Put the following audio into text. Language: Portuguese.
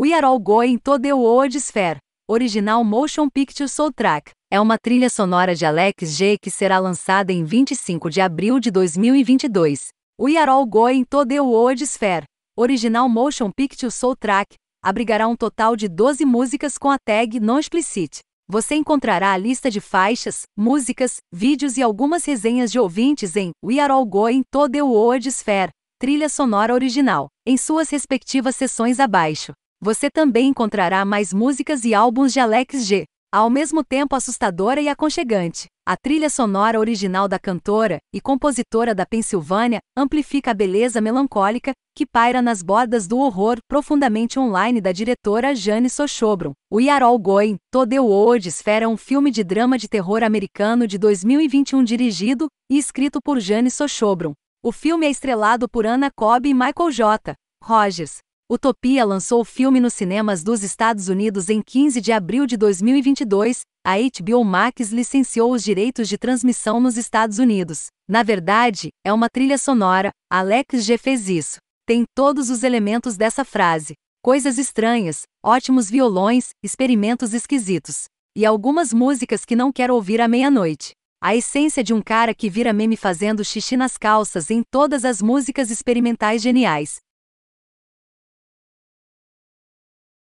We Are All Going to the World's Fair, original Motion Picture Soundtrack, é uma trilha sonora de Alex G que será lançada em 25 de abril de 2022. We Are All Going to the World's Fair, original Motion Picture Soundtrack, abrigará um total de 12 músicas com a tag não explicit. Você encontrará a lista de faixas, músicas, vídeos e algumas resenhas de ouvintes em We Are All Going to the World's Fair, trilha sonora original, em suas respectivas seções abaixo. Você também encontrará mais músicas e álbuns de Alex G. Ao mesmo tempo assustadora e aconchegante, a trilha sonora original da cantora e compositora da Pensilvânia amplifica a beleza melancólica que paira nas bordas do horror profundamente online da diretora Jane Sochobron. O Yarol Going, Todeu Old Esfera é um filme de drama de terror americano de 2021 dirigido e escrito por Jane Sochobron. O filme é estrelado por Anna Cobb e Michael J. Rogers, Utopia lançou o filme nos cinemas dos Estados Unidos em 15 de abril de 2022. A HBO Max licenciou os direitos de transmissão nos Estados Unidos. Na verdade, é uma trilha sonora. Alex G fez isso. Tem todos os elementos dessa frase: coisas estranhas, ótimos violões, experimentos esquisitos e algumas músicas que não quero ouvir à meia-noite. A essência de um cara que vira meme fazendo xixi nas calças em todas as músicas experimentais geniais.